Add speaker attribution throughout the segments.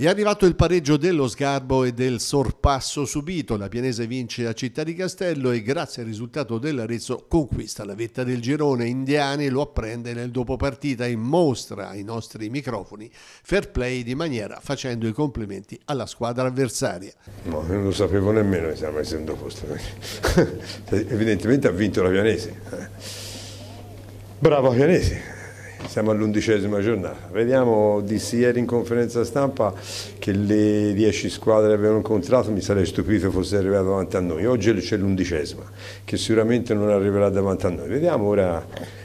Speaker 1: È arrivato il pareggio dello sgarbo e del sorpasso subito. La Pianese vince a Città di Castello e grazie al risultato dell'Arezzo conquista la vetta del girone. Indiani lo apprende nel dopopartita e mostra ai nostri microfoni fair play di maniera facendo i complimenti alla squadra avversaria.
Speaker 2: No, non lo sapevo nemmeno che siamo essendo in posto. Evidentemente ha vinto la Pianese. Eh. Brava Pianese. Siamo all'undicesima giornata. Vediamo dissi ieri in conferenza stampa che le 10 squadre avevano incontrato, mi sarei stupito fosse arrivato davanti a noi. Oggi c'è l'undicesima, che sicuramente non arriverà davanti a noi. Vediamo ora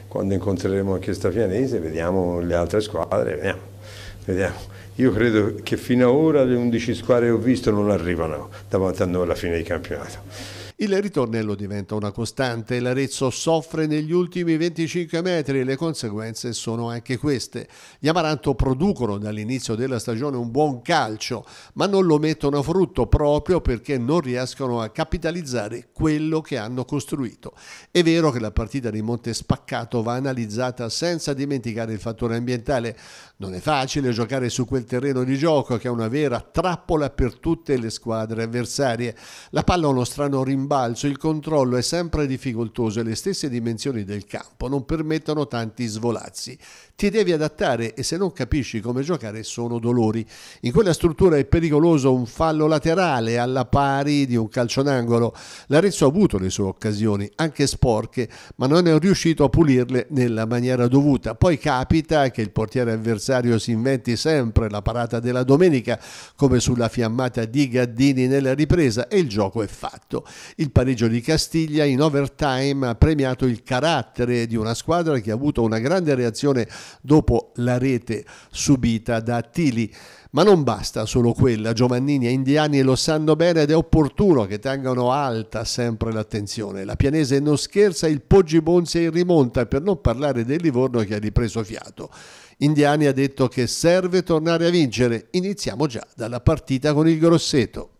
Speaker 2: quando incontreremo anche Stafianese, vediamo le altre squadre, vediamo. vediamo. Io credo che fino ad ora le 11 squadre che ho visto non arrivano davanti a noi alla fine del campionato.
Speaker 1: Il ritornello diventa una costante, l'Arezzo soffre negli ultimi 25 metri e le conseguenze sono anche queste. Gli Amaranto producono dall'inizio della stagione un buon calcio, ma non lo mettono a frutto proprio perché non riescono a capitalizzare quello che hanno costruito. È vero che la partita di Monte Spaccato va analizzata senza dimenticare il fattore ambientale. Non è facile giocare su quel terreno di gioco che è una vera trappola per tutte le squadre avversarie. La palla ha uno strano rimbalzo rimbalzo il controllo è sempre difficoltoso e le stesse dimensioni del campo non permettono tanti svolazzi. Ti devi adattare e se non capisci come giocare sono dolori. In quella struttura è pericoloso un fallo laterale alla pari di un calcio d'angolo. L'Arezzo ha avuto le sue occasioni, anche sporche, ma non è riuscito a pulirle nella maniera dovuta. Poi capita che il portiere avversario si inventi sempre la parata della domenica, come sulla fiammata di Gaddini nella ripresa e il gioco è fatto. Il pareggio di Castiglia in overtime ha premiato il carattere di una squadra che ha avuto una grande reazione dopo la rete subita da Tili. Ma non basta solo quella, Giovannini e Indiani lo sanno bene ed è opportuno che tengano alta sempre l'attenzione. La pianese non scherza, il Poggi Bonzi è in rimonta, per non parlare del Livorno che ha ripreso fiato. Indiani ha detto che serve tornare a vincere, iniziamo già dalla partita con il Grosseto.